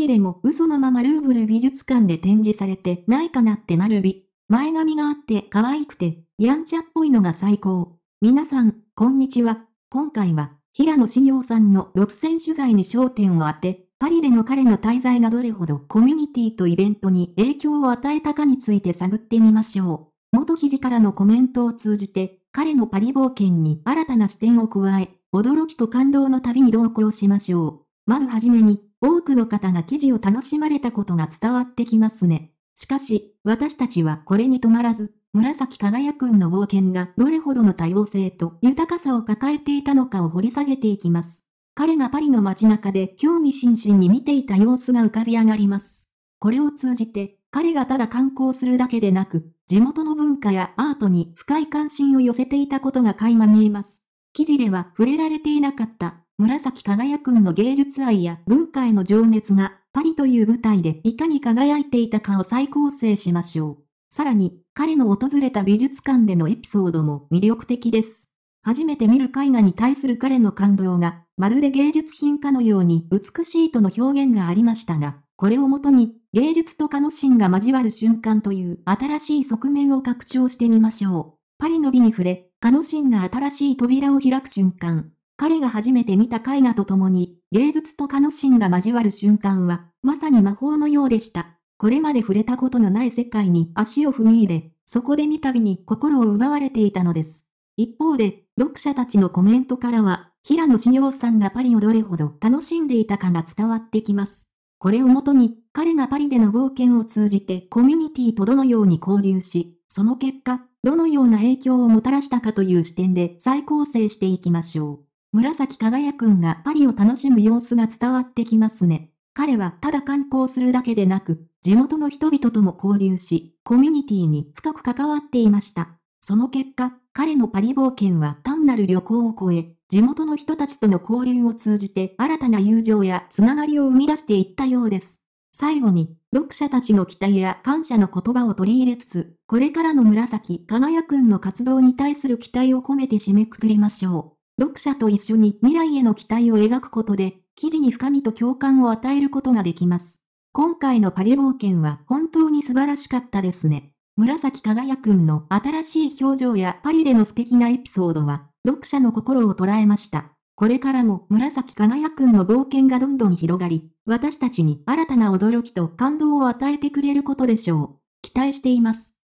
紛れも嘘のままルーブル美術館で展示されてないかなってなるび。前髪があって可愛くて、やんちゃっぽいのが最高。皆さん、こんにちは。今回は、平野紫耀さんの独占取材に焦点を当て、パリでの彼の滞在がどれほどコミュニティとイベントに影響を与えたかについて探ってみましょう。元肘からのコメントを通じて、彼のパリ冒険に新たな視点を加え、驚きと感動の旅に同行しましょう。まずはじめに、多くの方が記事を楽しまれたことが伝わってきますね。しかし、私たちはこれに止まらず、紫輝くんの冒険がどれほどの多様性と豊かさを抱えていたのかを掘り下げていきます。彼がパリの街中で興味津々に見ていた様子が浮かび上がります。これを通じて、彼がただ観光するだけでなく、地元の文化やアートに深い関心を寄せていたことが垣間見えます。記事では触れられていなかった紫輝くんの芸術愛や文化への情熱が、パリという舞台でいかに輝いていたかを再構成しましょう。さらに、彼の訪れた美術館でのエピソードも魅力的です。初めて見る絵画に対する彼の感動が、まるで芸術品かのように美しいとの表現がありましたが、これをもとに、芸術と可の心が交わる瞬間という新しい側面を拡張してみましょう。パリの美に触れ、可の心が新しい扉を開く瞬間。彼が初めて見た絵画と共に、芸術と可能心が交わる瞬間は、まさに魔法のようでした。これまで触れたことのない世界に足を踏み入れ、そこで見たびに心を奪われていたのです。一方で、読者たちのコメントからは、平野志陽さんがパリをどれほど楽しんでいたかが伝わってきます。これをもとに、彼がパリでの冒険を通じてコミュニティとどのように交流し、その結果、どのような影響をもたらしたかという視点で再構成していきましょう。紫輝くんがパリを楽しむ様子が伝わってきますね。彼はただ観光するだけでなく、地元の人々とも交流し、コミュニティに深く関わっていました。その結果、彼のパリ冒険は単なる旅行を超え、地元の人たちとの交流を通じて新たな友情やつながりを生み出していったようです。最後に、読者たちの期待や感謝の言葉を取り入れつつ、これからの紫輝くんの活動に対する期待を込めて締めくくりましょう。読者と一緒に未来への期待を描くことで、記事に深みと共感を与えることができます。今回のパリ冒険は本当に素晴らしかったですね。紫輝くんの新しい表情やパリでの素敵なエピソードは、読者の心を捉えました。これからも紫輝くんの冒険がどんどん広がり、私たちに新たな驚きと感動を与えてくれることでしょう。期待しています。